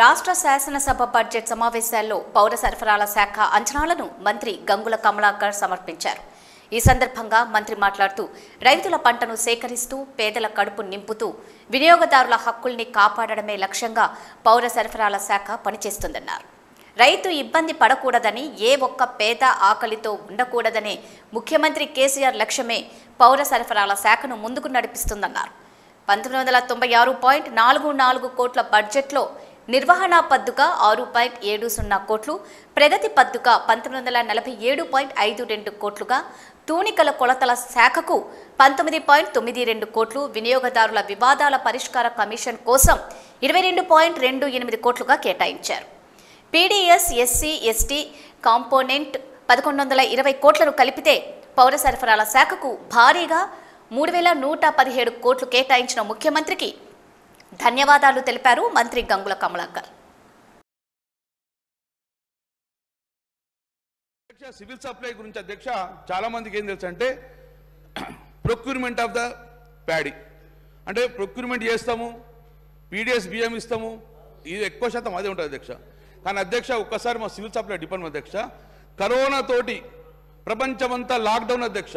రాష్ట్ర శాసనసభ బడ్జెట్ సమావేశాల్లో పౌర సరఫరాల శాఖ అంచనాలను మంత్రి గంగుల కమలాకర్ సమర్పించారు ఈ సందర్భంగా మంత్రి మాట్లాడుతూ రైతుల పంటను సేకరిస్తూ పేదల కడుపు నింపుతూ వినియోగదారుల హక్కుల్ని కాపాడడమే లక్ష్యంగా పౌర సరఫరాల శాఖ పనిచేస్తుందన్నారు రైతు ఇబ్బంది పడకూడదని ఏ ఒక్క పేద ఆకలితో ఉండకూడదనే ముఖ్యమంత్రి కేసీఆర్ లక్ష్యమే పౌర సరఫరాల శాఖను ముందుకు నడిపిస్తుందన్నారు పంతొమ్మిది వందల తొంభై ఆరు పాయింట్ నాలుగు నాలుగు కోట్ల బడ్జెట్లో నిర్వహణ పద్దుక ఆరు పాయింట్ ఏడు సున్నా కోట్లు ప్రగతి పద్దుక పంతొమ్మిది వందల నలభై ఏడు పాయింట్ ఐదు రెండు కోట్లుగా తూనికల కొలతల శాఖకు పంతొమ్మిది పాయింట్ తొమ్మిది రెండు కోట్లు వినియోగదారుల వివాదాల పరిష్కార కమిషన్ కోసం ఇరవై రెండు పాయింట్ రెండు ఎనిమిది కోట్లుగా కేటాయించారు పీడీఎస్ ఎస్సీ ఎస్టీ కాంపోనెంట్ పదకొండు వందల ఇరవై కోట్లను కలిపితే పౌర సరఫరాల శాఖకు భారీగా మూడు వేల నూట పదిహేడు కోట్లు కేటాయించిన ముఖ్యమంత్రికి ధన్యవాదాలు తెలిపారు మంత్రి గంగుల కమలాకర్ సివిల్ సప్లై గురించి అధ్యక్ష చాలా మందికి ఏం తెలుసు అంటే ప్రొక్యూర్మెంట్ ఆఫ్ ద ప్యాడీ అంటే ప్రొక్యూర్మెంట్ చేస్తాము పీడిఎస్ బియ్యం ఇస్తాము ఇది ఎక్కువ శాతం అదే ఉంటుంది అధ్యక్ష కానీ అధ్యక్ష ఒక్కసారి మా సివిల్ సప్లై డిపార్ట్మెంట్ అధ్యక్ష కరోనా తోటి ప్రపంచమంతా లాక్డౌన్ అధ్యక్ష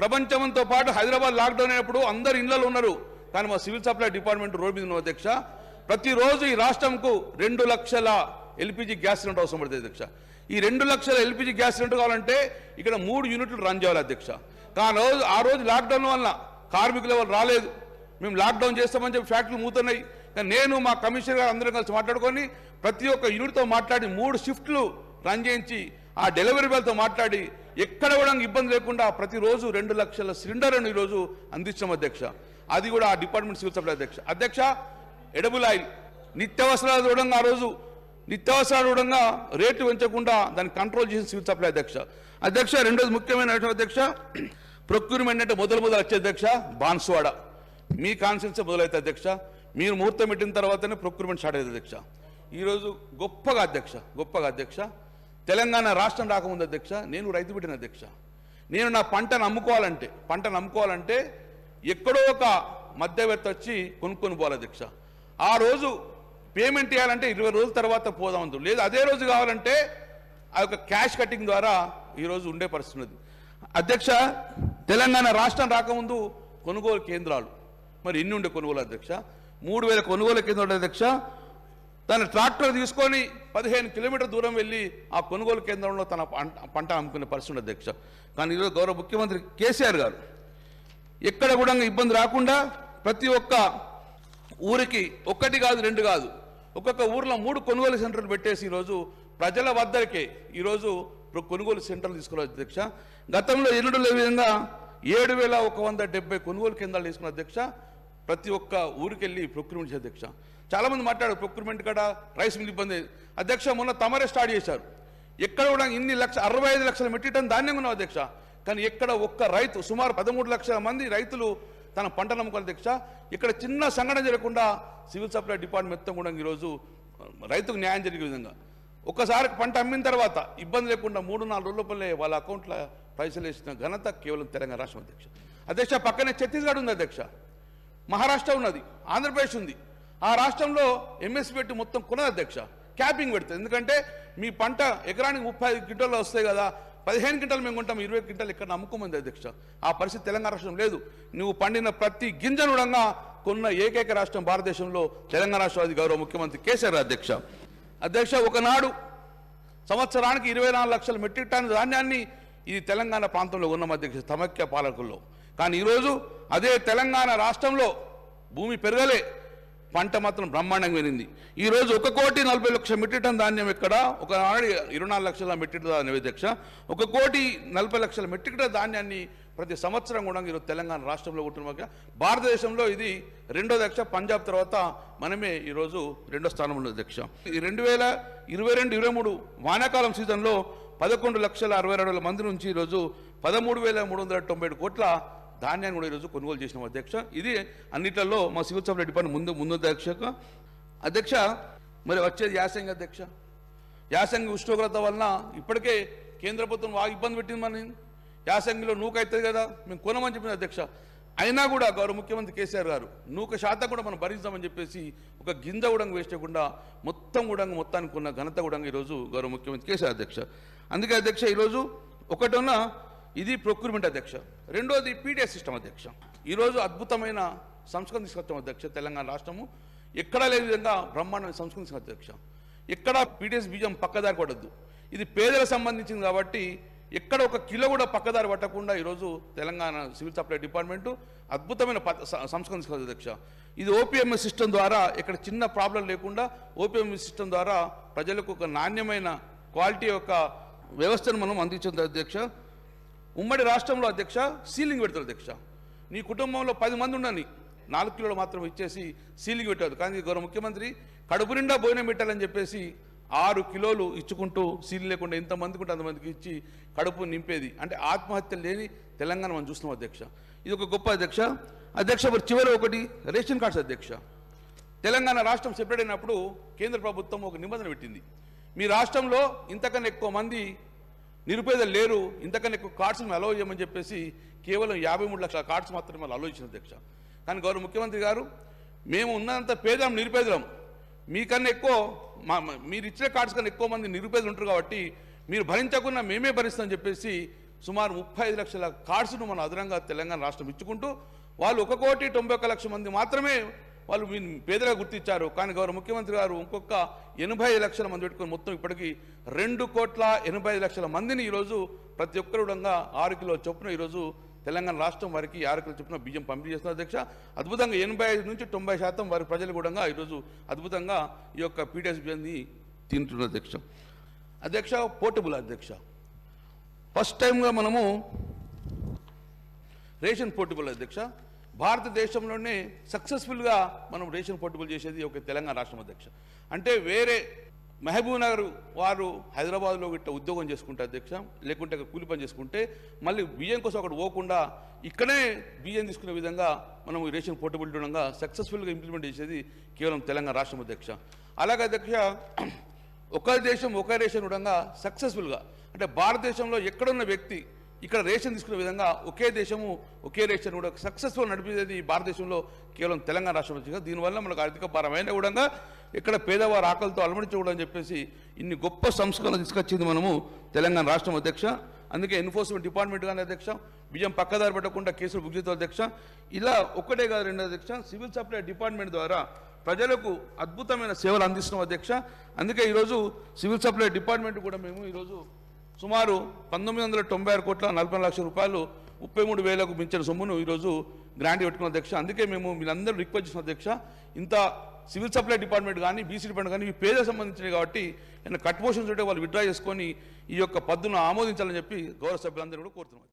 ప్రపంచంతో పాటు హైదరాబాద్ లాక్డౌన్ అయినప్పుడు అందరు ఇళ్లలో ఉన్నారు కానీ మా సివిల్ సప్లై డిపార్ట్మెంట్ రోడ్ మీద అధ్యక్ష ప్రతిరోజు ఈ రాష్ట్రంకు రెండు లక్షల ఎల్పిజి గ్యాస్ సిలిండర్ అవసరం పడుతుంది అధ్యక్ష ఈ రెండు లక్షల ఎల్పిజి గ్యాస్ సిలిండర్ కావాలంటే ఇక్కడ మూడు యూనిట్లు రన్ చేయాలి అధ్యక్ష కానీ రోజు ఆ రోజు లాక్డౌన్ వల్ల కార్మికుల వల్ల రాలేదు మేము లాక్డౌన్ చేస్తామని చెప్పి ఫ్యాక్టరీలు మూతున్నాయి కానీ నేను మా కమిషనర్ గారు అందరం కలిసి మాట్లాడుకొని ప్రతి ఒక్క యూనిట్తో మాట్లాడి మూడు షిఫ్ట్లు రన్ చేయించి ఆ డెలివరీ బాయ్తో మాట్లాడి ఎక్కడ కూడా ఇబ్బంది లేకుండా ప్రతిరోజు రెండు లక్షల సిలిండర్ను ఈరోజు అందించాం అధ్యక్ష అది కూడా ఆ డిపార్ట్మెంట్ సివిల్ సప్లై అధ్యక్ష అధ్యక్ష ఆయిల్ నిత్యావసరాలు చూడంగా ఆ రోజు నిత్యావసరాలు చూడంగా రేటు పెంచకుండా దాన్ని కంట్రోల్ చేసిన సివిల్ సప్లై అధ్యక్ష అధ్యక్ష రోజు ముఖ్యమైన అధ్యక్ష ప్రొక్యూర్మెంట్ అంటే మొదలు మొదలు వచ్చే అధ్యక్ష బాన్సువాడ మీ కాన్సెన్స్ మొదలైతే అధ్యక్ష మీరు ముహూర్తం పెట్టిన తర్వాతనే ప్రొక్యూర్మెంట్ స్టార్ట్ అయితే అధ్యక్ష ఈరోజు గొప్పగా అధ్యక్ష గొప్పగా అధ్యక్ష తెలంగాణ రాష్ట్రం రాకముందు అధ్యక్ష నేను రైతు పెట్టిన అధ్యక్ష నేను నా పంటను అమ్ముకోవాలంటే పంటను అమ్ముకోవాలంటే ఎక్కడో ఒక మధ్యవర్తి వచ్చి కొనుక్కొని పోలే దీక్ష ఆ రోజు పేమెంట్ చేయాలంటే ఇరవై రోజుల తర్వాత పోదాం లేదు అదే రోజు కావాలంటే ఆ యొక్క క్యాష్ కటింగ్ ద్వారా ఈరోజు ఉండే పరిస్థితి ఉన్నది అధ్యక్ష తెలంగాణ రాష్ట్రం రాకముందు కొనుగోలు కేంద్రాలు మరి ఎన్ని ఉండే కొనుగోలు అధ్యక్ష మూడు వేల కొనుగోలు కేంద్రాలు అధ్యక్ష తన ట్రాక్టర్ తీసుకొని పదిహేను కిలోమీటర్ దూరం వెళ్ళి ఆ కొనుగోలు కేంద్రంలో తన పంట అమ్ముకునే పరిస్థితి అధ్యక్ష కానీ ఈరోజు గౌరవ ముఖ్యమంత్రి కేసీఆర్ గారు ఎక్కడ కూడా ఇబ్బంది రాకుండా ప్రతి ఒక్క ఊరికి ఒక్కటి కాదు రెండు కాదు ఒక్కొక్క ఊర్లో మూడు కొనుగోలు సెంటర్లు పెట్టేసి ఈరోజు ప్రజల వద్దకే ఈరోజు కొనుగోలు సెంటర్లు తీసుకురావచ్చు అధ్యక్ష గతంలో ఎన్నడూ లేని విధంగా ఏడు వేల ఒక వంద డెబ్బై కొనుగోలు కేంద్రాలు తీసుకున్న అధ్యక్ష ప్రతి ఒక్క ఊరికి వెళ్ళి ప్రొక్యూర్మెంట్ అధ్యక్ష చాలామంది మాట్లాడారు ప్రొక్యూర్మెంట్ కాడ రైస్ మిల్ ఇబ్బంది అధ్యక్ష మొన్న తమరే స్టార్ట్ చేశారు ఎక్కడ కూడా ఇన్ని లక్ష అరవై ఐదు లక్షల మెట్రిక్ టన్ ధాన్యం ఉన్నావు అధ్యక్ష కానీ ఎక్కడ ఒక్క రైతు సుమారు పదమూడు లక్షల మంది రైతులు తన పంటను అమ్ముకున్న దీక్ష ఇక్కడ చిన్న సంఘటన జరగకుండా సివిల్ సప్లై మొత్తం కూడా ఈరోజు రైతుకు న్యాయం జరిగే విధంగా ఒకసారి పంట అమ్మిన తర్వాత ఇబ్బంది లేకుండా మూడు నాలుగు రోజులపల్లే వాళ్ళ అకౌంట్లో పైసలు వేసిన ఘనత కేవలం తెలంగాణ రాష్ట్రం అధ్యక్ష అధ్యక్ష పక్కనే ఛత్తీస్గఢ్ ఉంది అధ్యక్ష మహారాష్ట్ర ఉన్నది ఆంధ్రప్రదేశ్ ఉంది ఆ రాష్ట్రంలో ఎంఎస్పీ పెట్టి మొత్తం కొనది అధ్యక్ష క్యాపింగ్ పెడుతుంది ఎందుకంటే మీ పంట ఎకరానికి ముప్పై ఐదు క్వింటల్లో వస్తాయి కదా పదిహేను క్వింటలు మేము కొంటాం ఇరవై క్వింటలు ఇక్కడ నమ్ముకోమంది అధ్యక్ష ఆ పరిస్థితి తెలంగాణ రాష్ట్రం లేదు నువ్వు పండిన ప్రతి గింజనుడంగా కొన్న ఏకైక రాష్ట్రం భారతదేశంలో తెలంగాణ రాష్ట్రవాది గౌరవ ముఖ్యమంత్రి కేసీఆర్ అధ్యక్ష అధ్యక్ష ఒకనాడు సంవత్సరానికి ఇరవై నాలుగు లక్షల మెట్రిక్ టన్ ధాన్యాన్ని ఇది తెలంగాణ ప్రాంతంలో ఉన్న అధ్యక్ష తమక్య పాలకుల్లో కానీ ఈరోజు అదే తెలంగాణ రాష్ట్రంలో భూమి పెరగలే పంట మాత్రం బ్రహ్మాండంగా పెరిగింది ఈరోజు ఒక కోటి నలభై లక్షల మెట్రిక్ టన్ ధాన్యం ఇక్కడ ఒక ఇరవై నాలుగు లక్షల మెట్రిక్ టన్ అధ్యక్ష ఒక కోటి నలభై లక్షల మెట్రిక్ టన్ ధాన్యాన్ని ప్రతి సంవత్సరం కూడా ఈరోజు తెలంగాణ రాష్ట్రంలో కొట్టిన భారతదేశంలో ఇది రెండో దక్ష పంజాబ్ తర్వాత మనమే ఈరోజు రెండో స్థానంలో దక్ష ఈ రెండు వేల ఇరవై రెండు ఇరవై మూడు వానాకాలం సీజన్లో పదకొండు లక్షల అరవై రెండు మంది నుంచి ఈరోజు పదమూడు వేల మూడు వందల తొంభై ఏడు కోట్ల ధాన్యాన్ని కూడా ఈరోజు కొనుగోలు చేసినాం అధ్యక్ష ఇది అన్నిట్లలో మా సింగుత్సవ రెడ్డి పని ముందు ముందు అధ్యక్ష అధ్యక్ష మరి వచ్చేది యాసంగి అధ్యక్ష యాసంగి ఉష్ణోగ్రత వలన ఇప్పటికే కేంద్ర ప్రభుత్వం బాగా ఇబ్బంది పెట్టింది మన యాసంగిలో నూక అవుతుంది కదా మేము కొనమని చెప్పింది అధ్యక్ష అయినా కూడా గౌరవ ముఖ్యమంత్రి కేసీఆర్ గారు నూక శాతం కూడా మనం భరించామని చెప్పేసి ఒక గింజ కూడా వేసేయకుండా మొత్తం కూడా మొత్తానికి ఉన్న ఘనత కూడా ఈరోజు గౌరవ ముఖ్యమంత్రి కేసీఆర్ అధ్యక్ష అందుకే అధ్యక్ష ఈరోజు ఒకటి ఉన్న ఇది ప్రొక్యూర్మెంట్ అధ్యక్ష రెండోది పీడియా సిస్టమ్ అధ్యక్ష ఈరోజు అద్భుతమైన సంస్కరణ తీసుకొచ్చాం అధ్యక్ష తెలంగాణ రాష్ట్రము ఎక్కడా లేని విధంగా బ్రహ్మాండమైన సంస్కరణ తీసుకొచ్చాం అధ్యక్ష ఎక్కడ పీడిఎస్ బీజం పక్కదారి పడద్దు ఇది పేదలకు సంబంధించింది కాబట్టి ఎక్కడ ఒక కిలో కూడా పక్కదారి పట్టకుండా ఈరోజు తెలంగాణ సివిల్ సప్లై డిపార్ట్మెంటు అద్భుతమైన సంస్కరణ అధ్యక్ష ఇది ఓపీఎంఎస్ సిస్టమ్ ద్వారా ఇక్కడ చిన్న ప్రాబ్లం లేకుండా ఓపీఎంఎస్ సిస్టమ్ ద్వారా ప్రజలకు ఒక నాణ్యమైన క్వాలిటీ యొక్క వ్యవస్థను మనం అందించింది అధ్యక్ష ఉమ్మడి రాష్ట్రంలో అధ్యక్ష సీలింగ్ పెడతాడు అధ్యక్ష నీ కుటుంబంలో పది మంది ఉండని నాలుగు కిలోలు మాత్రం ఇచ్చేసి సీలింగ్ పెట్టారు కానీ గౌరవ ముఖ్యమంత్రి కడుపు నిండా భోజనం పెట్టాలని చెప్పేసి ఆరు కిలోలు ఇచ్చుకుంటూ సీలు లేకుండా ఇంతమంది ఉంటే అంతమందికి ఇచ్చి కడుపు నింపేది అంటే ఆత్మహత్య లేని తెలంగాణ మనం చూస్తున్నాం అధ్యక్ష ఇది ఒక గొప్ప అధ్యక్ష అధ్యక్ష చివరి ఒకటి రేషన్ కార్డ్స్ అధ్యక్ష తెలంగాణ రాష్ట్రం సెపరేట్ అయినప్పుడు కేంద్ర ప్రభుత్వం ఒక నిబంధన పెట్టింది మీ రాష్ట్రంలో ఇంతకన్నా ఎక్కువ మంది నిరుపేదలు లేరు ఇంతకన్నా ఎక్కువ కార్డ్స్ని అలో చేయమని చెప్పేసి కేవలం యాభై మూడు లక్షల కార్డ్స్ మాత్రమే అలో ఇచ్చిన అధ్యక్ష కానీ గౌరవ ముఖ్యమంత్రి గారు మేము ఉన్నంత పేదలం నిరుపేదలం మీకన్నా ఎక్కువ మా మీరు ఇచ్చిన కార్డ్స్ కన్నా ఎక్కువ మంది నిరుపేదలు ఉంటారు కాబట్టి మీరు భరించకుండా మేమే భరిస్తామని చెప్పేసి సుమారు ముప్పై లక్షల కార్డ్స్ను మనం అదనంగా తెలంగాణ రాష్ట్రం ఇచ్చుకుంటూ వాళ్ళు ఒక కోటి తొంభై లక్షల మంది మాత్రమే వాళ్ళు పేదగా గుర్తించారు కానీ గౌరవ ముఖ్యమంత్రి గారు ఇంకొక ఎనభై లక్షల మంది పెట్టుకుని మొత్తం ఇప్పటికీ రెండు కోట్ల ఎనభై లక్షల మందిని ఈరోజు ప్రతి ఒక్కరు కూడా ఆరు కిలో చొప్పున ఈరోజు తెలంగాణ రాష్ట్రం వారికి ఆరు కిలో చొప్పున బియ్యం పంపిణీ చేస్తున్న అధ్యక్ష అద్భుతంగా ఎనభై ఐదు నుంచి తొంభై శాతం వారి ప్రజలు కూడా ఈరోజు అద్భుతంగా ఈ యొక్క పీడిఎస్ బియ్యాన్ని తింటున్న అధ్యక్ష అధ్యక్ష పోర్టబుల్ అధ్యక్ష ఫస్ట్ టైంగా మనము రేషన్ పోర్టబుల్ అధ్యక్ష భారతదేశంలోనే సక్సెస్ఫుల్గా మనం రేషన్ పోర్టబుల్ చేసేది ఒక తెలంగాణ రాష్ట్రం అధ్యక్ష అంటే వేరే మహబూబ్ నగర్ వారు హైదరాబాద్లో గిట్ట ఉద్యోగం చేసుకుంటే అధ్యక్ష లేకుంటే కూలి పని చేసుకుంటే మళ్ళీ బియ్యం కోసం అక్కడ పోకుండా ఇక్కడే బియ్యం తీసుకునే విధంగా మనం రేషన్ పోర్టబిలిటీ ఉండగా సక్సెస్ఫుల్గా ఇంప్లిమెంట్ చేసేది కేవలం తెలంగాణ రాష్ట్రం అధ్యక్ష అలాగే అధ్యక్ష ఒక దేశం ఒక రేషన్ ఉండగా సక్సెస్ఫుల్గా అంటే భారతదేశంలో ఎక్కడున్న వ్యక్తి ఇక్కడ రేషన్ తీసుకునే విధంగా ఒకే దేశము ఒకే రేషన్ కూడా సక్సెస్ఫుల్ నడిపేది భారతదేశంలో కేవలం తెలంగాణ రాష్ట్రం దీనివల్ల మనకు ఆర్థిక భారమైన కూడా ఇక్కడ పేదవారు ఆకలితో అలమడించకూడదని చెప్పేసి ఇన్ని గొప్ప సంస్కరణలు తీసుకొచ్చింది మనము తెలంగాణ రాష్ట్రం అధ్యక్ష అందుకే ఎన్ఫోర్స్మెంట్ డిపార్ట్మెంట్ కానీ అధ్యక్ష బియ్యం పక్కదారి పెట్టకుండా కేసులు బుక్ చేసే అధ్యక్ష ఇలా ఒక్కటే కాదు రెండు అధ్యక్ష సివిల్ సప్లై డిపార్ట్మెంట్ ద్వారా ప్రజలకు అద్భుతమైన సేవలు అందిస్తున్నాం అధ్యక్ష అందుకే ఈరోజు సివిల్ సప్లై డిపార్ట్మెంట్ కూడా మేము ఈరోజు సుమారు పంతొమ్మిది వందల తొంభై ఆరు కోట్ల నలభై లక్షల రూపాయలు ముప్పై మూడు వేలకు మించిన సొమ్మును ఈరోజు గ్రాంట్ పెట్టుకున్న అధ్యక్ష అందుకే మేము మీరందరూ రిక్వెస్ట్ చేసిన అధ్యక్ష ఇంత సివిల్ సప్లై డిపార్ట్మెంట్ కానీ బీసీ డిపార్ట్మెంట్ కానీ ఈ పేదలకు సంబంధించినవి కాబట్టి నేను కట్ మోషన్స్ ఉంటే వాళ్ళు విత్డ్రా చేసుకొని ఈ యొక్క పద్దును ఆమోదించాలని చెప్పి గౌరవ సభ్యులందరూ కూడా కోరుతున్నాం